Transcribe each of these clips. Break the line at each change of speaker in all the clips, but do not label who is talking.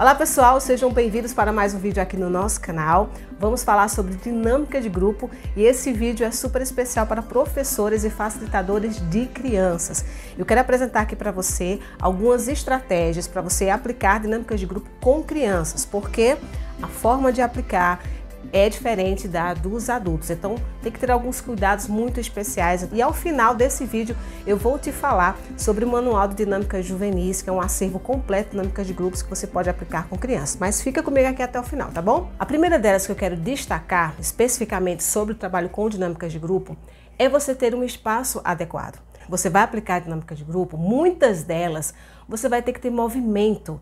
Olá pessoal, sejam bem-vindos para mais um vídeo aqui no nosso canal. Vamos falar sobre dinâmica de grupo e esse vídeo é super especial para professores e facilitadores de crianças. Eu quero apresentar aqui para você algumas estratégias para você aplicar dinâmicas de grupo com crianças, porque a forma de aplicar é diferente da dos adultos. Então tem que ter alguns cuidados muito especiais. E ao final desse vídeo eu vou te falar sobre o Manual de Dinâmicas Juvenis, que é um acervo completo de dinâmicas de grupos que você pode aplicar com crianças. Mas fica comigo aqui até o final, tá bom? A primeira delas que eu quero destacar especificamente sobre o trabalho com dinâmicas de grupo é você ter um espaço adequado você vai aplicar a dinâmica de grupo, muitas delas você vai ter que ter movimento.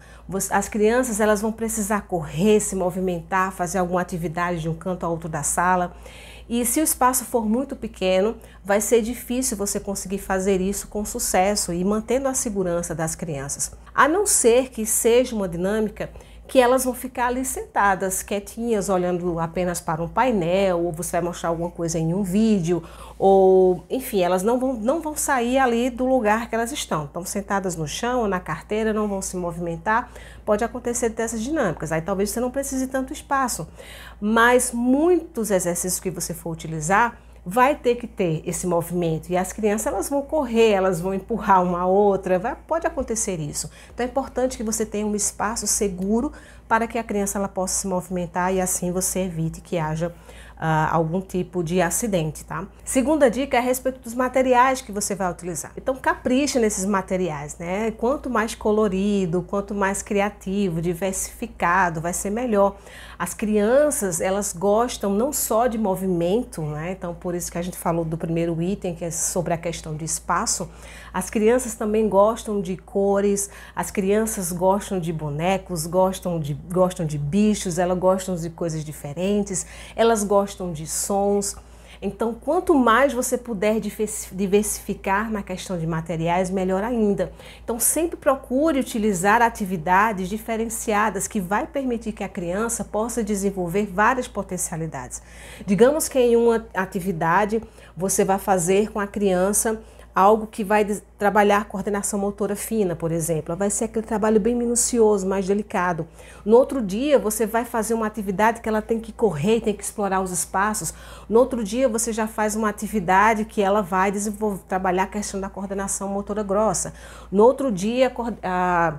As crianças elas vão precisar correr, se movimentar, fazer alguma atividade de um canto a outro da sala. E se o espaço for muito pequeno, vai ser difícil você conseguir fazer isso com sucesso e mantendo a segurança das crianças. A não ser que seja uma dinâmica que elas vão ficar ali sentadas, quietinhas, olhando apenas para um painel, ou você vai mostrar alguma coisa em um vídeo, ou enfim, elas não vão, não vão sair ali do lugar que elas estão. Estão sentadas no chão, na carteira, não vão se movimentar. Pode acontecer dessas dinâmicas. Aí talvez você não precise tanto espaço. Mas muitos exercícios que você for utilizar, vai ter que ter esse movimento e as crianças elas vão correr, elas vão empurrar uma a outra, vai, pode acontecer isso. Então é importante que você tenha um espaço seguro para que a criança ela possa se movimentar e assim você evite que haja uh, algum tipo de acidente, tá? Segunda dica é a respeito dos materiais que você vai utilizar. Então capricha nesses materiais, né? Quanto mais colorido, quanto mais criativo, diversificado, vai ser melhor. As crianças, elas gostam não só de movimento, né? Então por isso que a gente falou do primeiro item, que é sobre a questão de espaço, as crianças também gostam de cores, as crianças gostam de bonecos, gostam de, gostam de bichos, elas gostam de coisas diferentes, elas gostam de sons. Então, quanto mais você puder diversificar na questão de materiais, melhor ainda. Então, sempre procure utilizar atividades diferenciadas que vai permitir que a criança possa desenvolver várias potencialidades. Digamos que em uma atividade você vai fazer com a criança algo que vai trabalhar coordenação motora fina, por exemplo. Vai ser aquele trabalho bem minucioso, mais delicado. No outro dia, você vai fazer uma atividade que ela tem que correr, tem que explorar os espaços. No outro dia, você já faz uma atividade que ela vai trabalhar a questão da coordenação motora grossa. No outro dia, a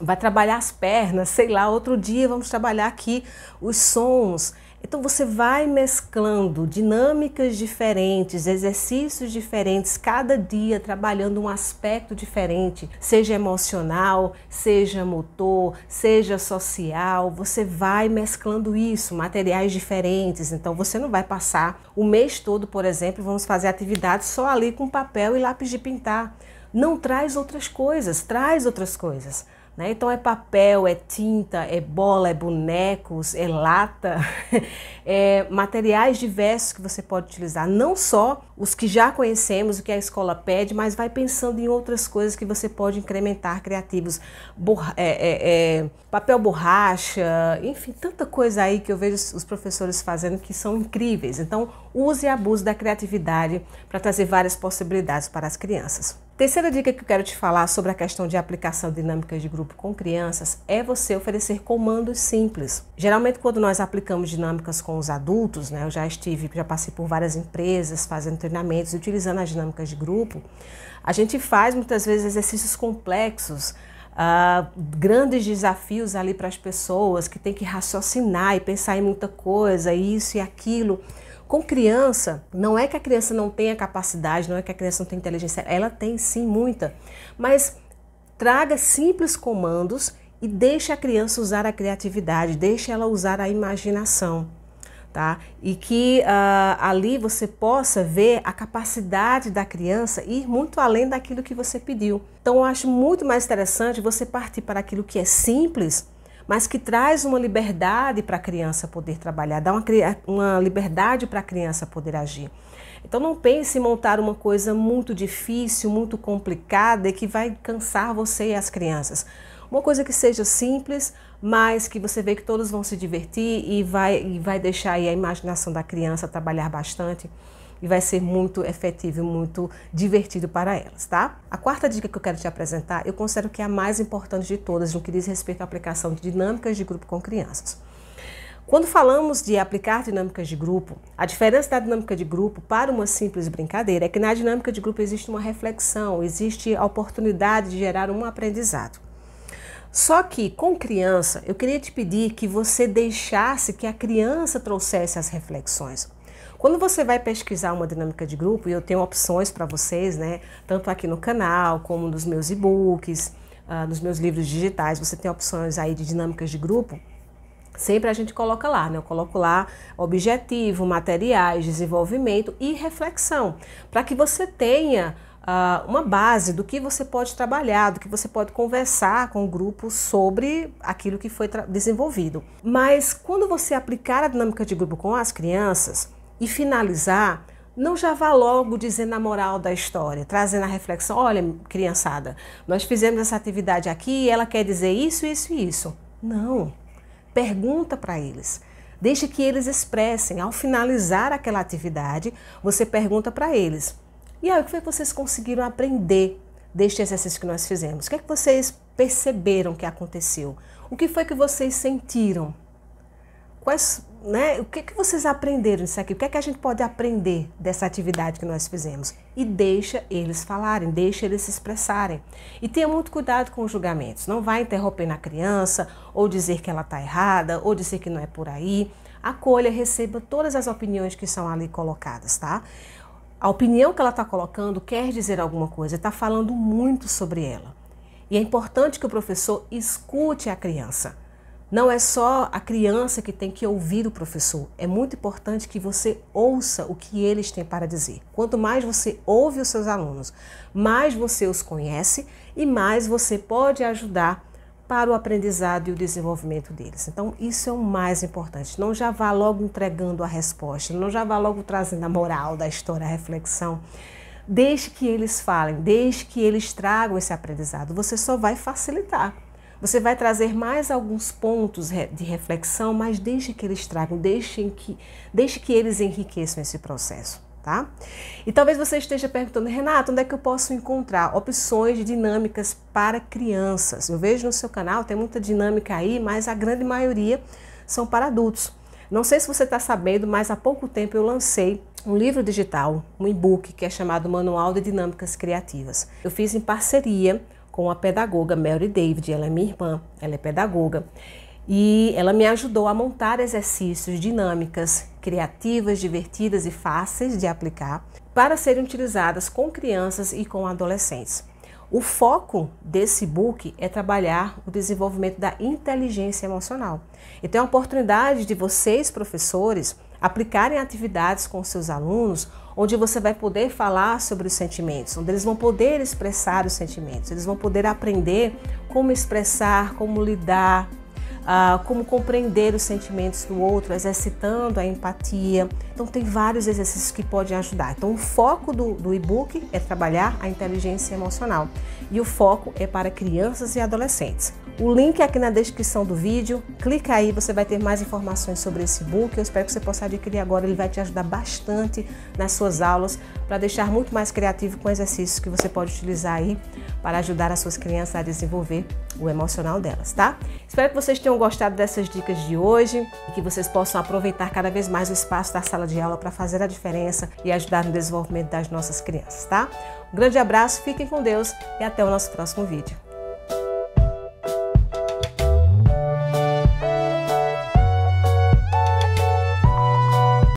vai trabalhar as pernas, sei lá, outro dia vamos trabalhar aqui os sons. Então você vai mesclando dinâmicas diferentes, exercícios diferentes, cada dia trabalhando um aspecto diferente, seja emocional, seja motor, seja social. Você vai mesclando isso, materiais diferentes. Então você não vai passar o mês todo, por exemplo, vamos fazer atividades só ali com papel e lápis de pintar. Não traz outras coisas, traz outras coisas. Né? Então é papel, é tinta, é bola, é bonecos, é lata, é materiais diversos que você pode utilizar, não só os que já conhecemos, o que a escola pede, mas vai pensando em outras coisas que você pode incrementar criativos, Borra é, é, é, papel borracha, enfim, tanta coisa aí que eu vejo os professores fazendo que são incríveis. Então use e abuse da criatividade para trazer várias possibilidades para as crianças. Terceira dica que eu quero te falar sobre a questão de aplicação dinâmicas de grupo com crianças é você oferecer comandos simples. Geralmente, quando nós aplicamos dinâmicas com os adultos, né, eu já estive, já passei por várias empresas fazendo treinamentos utilizando as dinâmicas de grupo, a gente faz muitas vezes exercícios complexos. Uh, grandes desafios ali para as pessoas que tem que raciocinar e pensar em muita coisa, isso e aquilo. Com criança, não é que a criança não tenha capacidade, não é que a criança não tenha inteligência, ela tem sim muita, mas traga simples comandos e deixe a criança usar a criatividade, deixe ela usar a imaginação. Tá? E que uh, ali você possa ver a capacidade da criança ir muito além daquilo que você pediu. Então, eu acho muito mais interessante você partir para aquilo que é simples mas que traz uma liberdade para a criança poder trabalhar, dá uma, uma liberdade para a criança poder agir. Então não pense em montar uma coisa muito difícil, muito complicada e que vai cansar você e as crianças. Uma coisa que seja simples, mas que você vê que todos vão se divertir e vai, e vai deixar a imaginação da criança trabalhar bastante e vai ser muito efetivo e muito divertido para elas, tá? A quarta dica que eu quero te apresentar, eu considero que é a mais importante de todas no que diz respeito à aplicação de dinâmicas de grupo com crianças. Quando falamos de aplicar dinâmicas de grupo, a diferença da dinâmica de grupo para uma simples brincadeira é que na dinâmica de grupo existe uma reflexão, existe a oportunidade de gerar um aprendizado. Só que com criança, eu queria te pedir que você deixasse que a criança trouxesse as reflexões. Quando você vai pesquisar uma dinâmica de grupo, e eu tenho opções para vocês, né? Tanto aqui no canal, como nos meus e-books, uh, nos meus livros digitais, você tem opções aí de dinâmicas de grupo. Sempre a gente coloca lá, né? Eu coloco lá objetivo, materiais, desenvolvimento e reflexão, para que você tenha uh, uma base do que você pode trabalhar, do que você pode conversar com o grupo sobre aquilo que foi desenvolvido. Mas quando você aplicar a dinâmica de grupo com as crianças, e finalizar, não já vá logo dizendo a moral da história, trazendo a reflexão, olha, criançada, nós fizemos essa atividade aqui e ela quer dizer isso, isso e isso. Não. Pergunta para eles. Deixe que eles expressem. Ao finalizar aquela atividade, você pergunta para eles. E aí, o que foi é que vocês conseguiram aprender deste exercício que nós fizemos? O que é que vocês perceberam que aconteceu? O que foi que vocês sentiram? Quais né? O que, que vocês aprenderam disso aqui? O que, é que a gente pode aprender dessa atividade que nós fizemos? E deixa eles falarem, deixa eles se expressarem. E tenha muito cuidado com os julgamentos. Não vai interromper na criança, ou dizer que ela está errada, ou dizer que não é por aí. Acolha, receba todas as opiniões que são ali colocadas, tá? A opinião que ela está colocando quer dizer alguma coisa, está falando muito sobre ela. E é importante que o professor escute a criança não é só a criança que tem que ouvir o professor, é muito importante que você ouça o que eles têm para dizer. Quanto mais você ouve os seus alunos, mais você os conhece e mais você pode ajudar para o aprendizado e o desenvolvimento deles. Então, isso é o mais importante. Não já vá logo entregando a resposta, não já vá logo trazendo a moral da história, a reflexão. Desde que eles falem, desde que eles tragam esse aprendizado, você só vai facilitar. Você vai trazer mais alguns pontos de reflexão, mas deixe que eles tragam, deixe que, deixe que eles enriqueçam esse processo. Tá? E talvez você esteja perguntando, Renato, onde é que eu posso encontrar opções dinâmicas para crianças? Eu vejo no seu canal, tem muita dinâmica aí, mas a grande maioria são para adultos. Não sei se você está sabendo, mas há pouco tempo eu lancei um livro digital, um e-book que é chamado Manual de Dinâmicas Criativas. Eu fiz em parceria com a pedagoga Mary David, ela é minha irmã, ela é pedagoga. E ela me ajudou a montar exercícios, dinâmicas criativas, divertidas e fáceis de aplicar para serem utilizadas com crianças e com adolescentes. O foco desse book é trabalhar o desenvolvimento da inteligência emocional. Então, é a oportunidade de vocês, professores, aplicarem atividades com seus alunos onde você vai poder falar sobre os sentimentos, onde eles vão poder expressar os sentimentos, eles vão poder aprender como expressar, como lidar, ah, como compreender os sentimentos do outro, exercitando a empatia. Então, tem vários exercícios que podem ajudar. Então, o foco do, do e-book é trabalhar a inteligência emocional e o foco é para crianças e adolescentes. O link é aqui na descrição do vídeo, clica aí, você vai ter mais informações sobre esse book. Eu espero que você possa adquirir agora, ele vai te ajudar bastante nas suas aulas para deixar muito mais criativo com exercícios que você pode utilizar aí para ajudar as suas crianças a desenvolver o emocional delas, tá? Espero que vocês tenham gostado dessas dicas de hoje e que vocês possam aproveitar cada vez mais o espaço da sala de aula para fazer a diferença e ajudar no desenvolvimento das nossas crianças, tá? Um grande abraço, fiquem com Deus e até o nosso próximo vídeo.